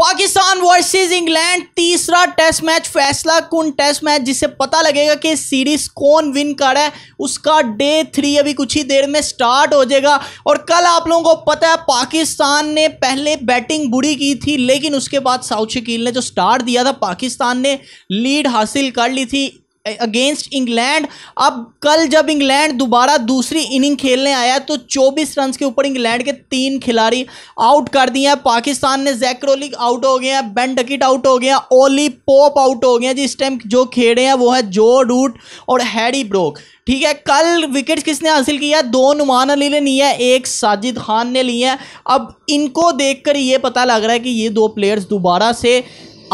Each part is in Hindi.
पाकिस्तान वर्सेस इंग्लैंड तीसरा टेस्ट मैच फैसला कौन टेस्ट मैच जिससे पता लगेगा कि सीरीज कौन विन कर रहा है उसका डे थ्री अभी कुछ ही देर में स्टार्ट हो जाएगा और कल आप लोगों को पता है पाकिस्तान ने पहले बैटिंग बुरी की थी लेकिन उसके बाद साउथ शकील ने जो स्टार्ट दिया था पाकिस्तान ने लीड हासिल कर ली थी अगेंस्ट इंग्लैंड अब कल जब इंग्लैंड दोबारा दूसरी इनिंग खेलने आया तो 24 रन के ऊपर इंग्लैंड के तीन खिलाड़ी आउट कर दिए हैं पाकिस्तान ने जैक्रोलिक आउट हो गए हैं बेन डकिट आउट हो गए हैं ओली पोप आउट हो गए हैं जिस टाइम जो खेड़े हैं वो है जो रूट और हैरी ब्रोक ठीक है कल विकेट्स किसने हासिल किया दो नुमान अली ने लिए हैं एक साजिद खान ने लिए हैं अब इनको देखकर ये पता लग रहा है कि ये दो प्लेयर्स दोबारा से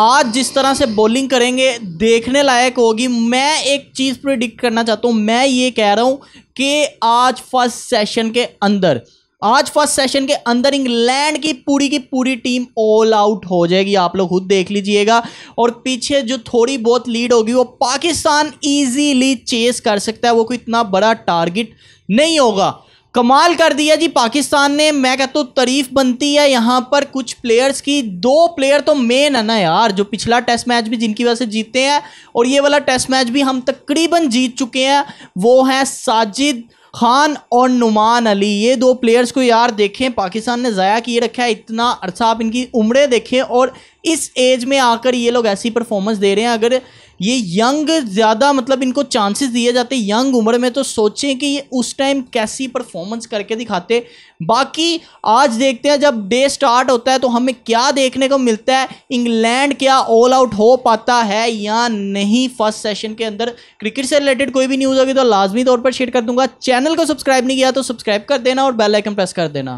आज जिस तरह से बॉलिंग करेंगे देखने लायक होगी मैं एक चीज़ प्रिडिक्ट करना चाहता हूँ मैं ये कह रहा हूँ कि आज फर्स्ट सेशन के अंदर आज फर्स्ट सेशन के अंदर इंग्लैंड की पूरी की पूरी टीम ऑल आउट हो जाएगी आप लोग खुद देख लीजिएगा और पीछे जो थोड़ी बहुत लीड होगी वो पाकिस्तान इजीली चेस कर सकता है वो कोई इतना बड़ा टारगेट नहीं होगा कमाल कर दिया जी पाकिस्तान ने मैं कहता हूँ तारीफ बनती है यहाँ पर कुछ प्लेयर्स की दो प्लेयर तो मेन है ना यार जो पिछला टेस्ट मैच भी जिनकी वजह से जीते हैं और ये वाला टेस्ट मैच भी हम तकरीबन जीत चुके हैं वो हैं साजिद खान और नुमान अली ये दो प्लेयर्स को यार देखें पाकिस्तान ने ज़ाया किए रखा है इतना अर्सा आप इनकी उम्रें देखें और इस एज में आकर ये लोग ऐसी परफॉर्मेंस दे रहे हैं अगर ये यंग ज़्यादा मतलब इनको चांसेस दिए जाते यंग उम्र में तो सोचें कि ये उस टाइम कैसी परफॉर्मेंस करके दिखाते बाकी आज देखते हैं जब डे स्टार्ट होता है तो हमें क्या देखने को मिलता है इंग्लैंड क्या ऑल आउट हो पाता है या नहीं फर्स्ट सेशन के अंदर क्रिकेट से रिलेटेड कोई भी न्यूज़ होगी तो लाजमी तौर पर शेयर कर दूंगा चैनल को सब्सक्राइब नहीं किया तो सब्सक्राइब कर देना और बेलाइकन प्रेस कर देना